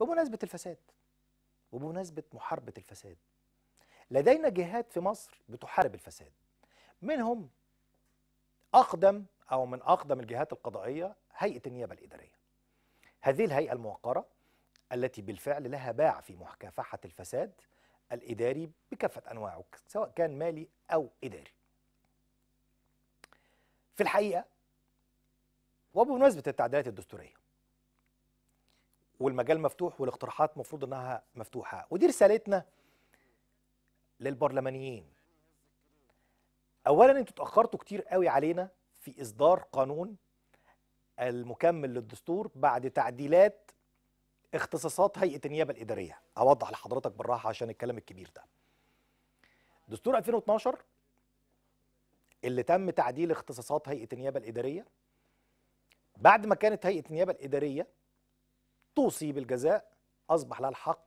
بمناسبة الفساد وبمناسبة محاربة الفساد لدينا جهات في مصر بتحارب الفساد منهم أقدم أو من أقدم الجهات القضائية هيئة النيابة الإدارية هذه الهيئة الموقرة التي بالفعل لها باع في مكافحة الفساد الإداري بكافة أنواعه سواء كان مالي أو إداري في الحقيقة وبمناسبة التعديلات الدستورية والمجال مفتوح والاقتراحات مفروض انها مفتوحه ودي رسالتنا للبرلمانيين اولا انتوا اتاخرتوا كتير قوي علينا في اصدار قانون المكمل للدستور بعد تعديلات اختصاصات هيئه النيابه الاداريه اوضح لحضرتك بالراحه عشان الكلام الكبير ده دستور 2012 اللي تم تعديل اختصاصات هيئه النيابه الاداريه بعد ما كانت هيئه النيابه الاداريه توصي بالجزاء أصبح لها الحق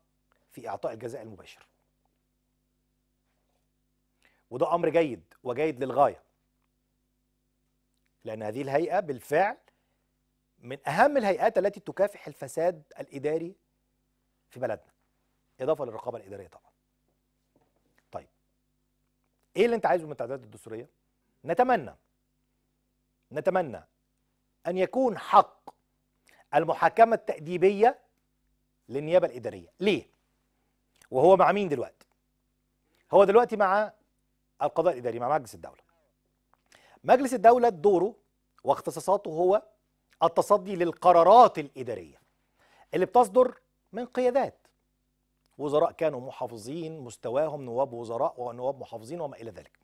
في إعطاء الجزاء المباشر وده أمر جيد وجيد للغاية لأن هذه الهيئة بالفعل من أهم الهيئات التي تكافح الفساد الإداري في بلدنا إضافة للرقابة الإدارية طبعا طيب إيه اللي أنت عايزه من التعديلات الدستورية؟ نتمنى نتمنى أن يكون حق المحاكمة التأديبية للنيابة الإدارية ليه؟ وهو مع مين دلوقتي؟ هو دلوقتي مع القضاء الإداري مع مجلس الدولة مجلس الدولة دوره واختصاصاته هو التصدي للقرارات الإدارية اللي بتصدر من قيادات وزراء كانوا محافظين مستواهم نواب وزراء ونواب محافظين وما إلى ذلك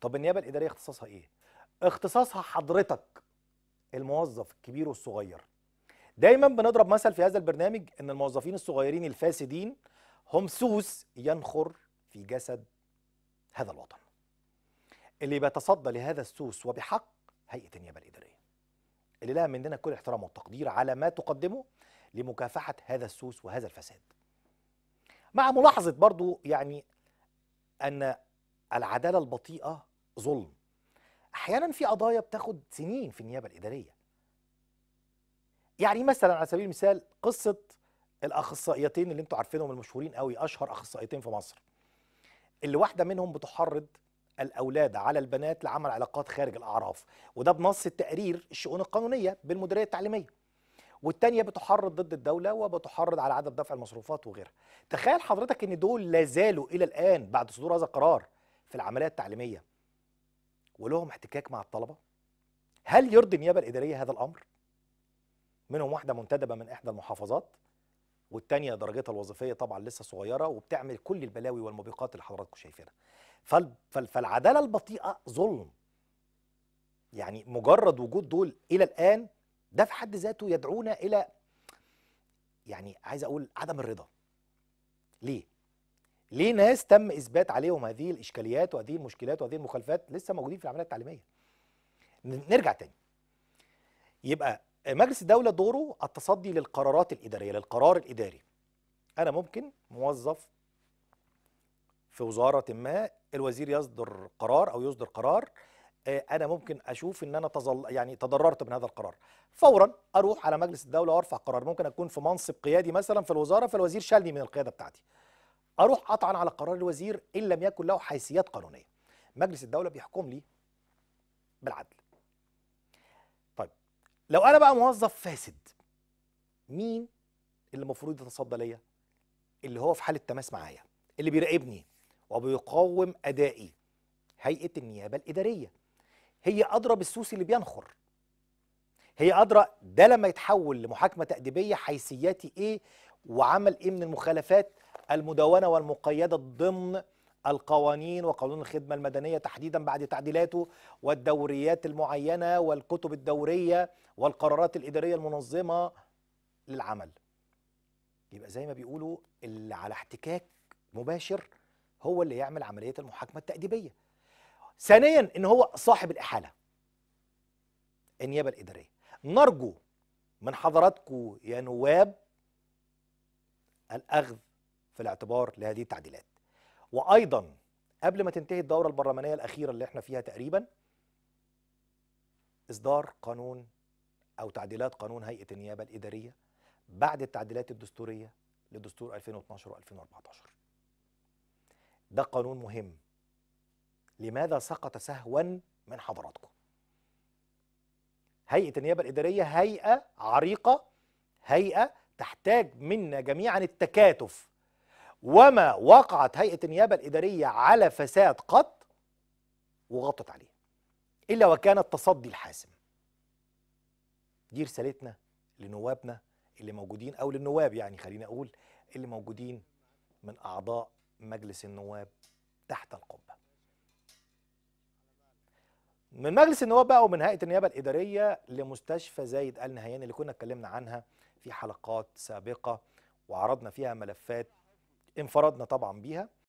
طب النيابة الإدارية اختصاصها إيه؟ اختصاصها حضرتك الموظف الكبير والصغير دايما بنضرب مثل في هذا البرنامج ان الموظفين الصغيرين الفاسدين هم سوس ينخر في جسد هذا الوطن اللي بيتصدى لهذا السوس وبحق هيئه النيابه الاداريه اللي لها مننا كل احترام والتقدير على ما تقدمه لمكافحه هذا السوس وهذا الفساد مع ملاحظه برضو يعني ان العداله البطيئه ظلم احيانا في قضايا بتاخد سنين في النيابه الاداريه يعني مثلا على سبيل المثال قصه الاخصائيتين اللي أنتم عارفينهم المشهورين قوي اشهر اخصائيتين في مصر اللي واحده منهم بتحرض الاولاد على البنات لعمل علاقات خارج الاعراف وده بنص التقرير الشؤون القانونيه بالمديريه التعليميه والتانية بتحرض ضد الدولة وبتحرض على عدم دفع المصروفات وغيرها تخيل حضرتك ان دول لا زالوا الى الان بعد صدور هذا القرار في العملية التعليمية ولهم احتكاك مع الطلبة هل يرضي النيابة الإدارية هذا الأمر؟ منهم واحده منتدبه من احدى المحافظات والتانية درجتها الوظيفية طبعا لسه صغيرة وبتعمل كل البلاوي والمبيقات اللي حضراتكم شايفينها فالعدالة البطيئة ظلم يعني مجرد وجود دول إلى الآن ده في حد ذاته يدعونا إلى يعني عايز أقول عدم الرضا ليه؟ ليه ناس تم إثبات عليهم هذه الإشكاليات وهذه المشكلات وهذه المخالفات لسه موجودين في العملية التعليمية نرجع تاني يبقى مجلس الدولة دوره التصدي للقرارات الإدارية للقرار الإداري أنا ممكن موظف في وزارة ما الوزير يصدر قرار أو يصدر قرار آه، أنا ممكن أشوف إن أنا تظل يعني تضررت من هذا القرار فورا أروح على مجلس الدولة وأرفع قرار ممكن أكون في منصب قيادي مثلا في الوزارة فالوزير شالني من القيادة بتاعتي أروح أطعن على قرار الوزير إن لم يكن له حيثيات قانونية مجلس الدولة بيحكم لي بالعدل لو انا بقى موظف فاسد مين اللي المفروض يتصدى ليا اللي هو في حاله تماس معايا اللي بيراقبني وبيقاوم ادائي هيئه النيابه الاداريه هي ادرى بالسوسي اللي بينخر هي ادرى ده لما يتحول لمحاكمه تاديبيه حيثياتي ايه وعمل ايه من المخالفات المدونه والمقيده ضمن القوانين وقانون الخدمة المدنية تحديدا بعد تعديلاته والدوريات المعينة والكتب الدورية والقرارات الإدارية المنظمة للعمل يبقى زي ما بيقولوا اللي على احتكاك مباشر هو اللي يعمل عملية المحاكمة التأديبية ثانيا ان هو صاحب الإحالة النيابة الإدارية نرجو من حضراتكم يا نواب الأخذ في الاعتبار لهذه التعديلات وايضا قبل ما تنتهي الدوره البرلمانيه الاخيره اللي احنا فيها تقريبا اصدار قانون او تعديلات قانون هيئه النيابه الاداريه بعد التعديلات الدستوريه لدستور 2012 و2014 ده قانون مهم لماذا سقط سهوا من حضراتكم هيئه النيابه الاداريه هيئه عريقه هيئه تحتاج منا جميعا التكاتف وما وقعت هيئة النيابة الإدارية على فساد قط وغطت عليه إلا وكان التصدي الحاسم دي رسالتنا لنوابنا اللي موجودين أو للنواب يعني خلينا أقول اللي موجودين من أعضاء مجلس النواب تحت القبة من مجلس النواب بقى ومن هيئة النيابة الإدارية لمستشفى زايد آل نهيان اللي كنا اتكلمنا عنها في حلقات سابقة وعرضنا فيها ملفات انفردنا طبعا بيها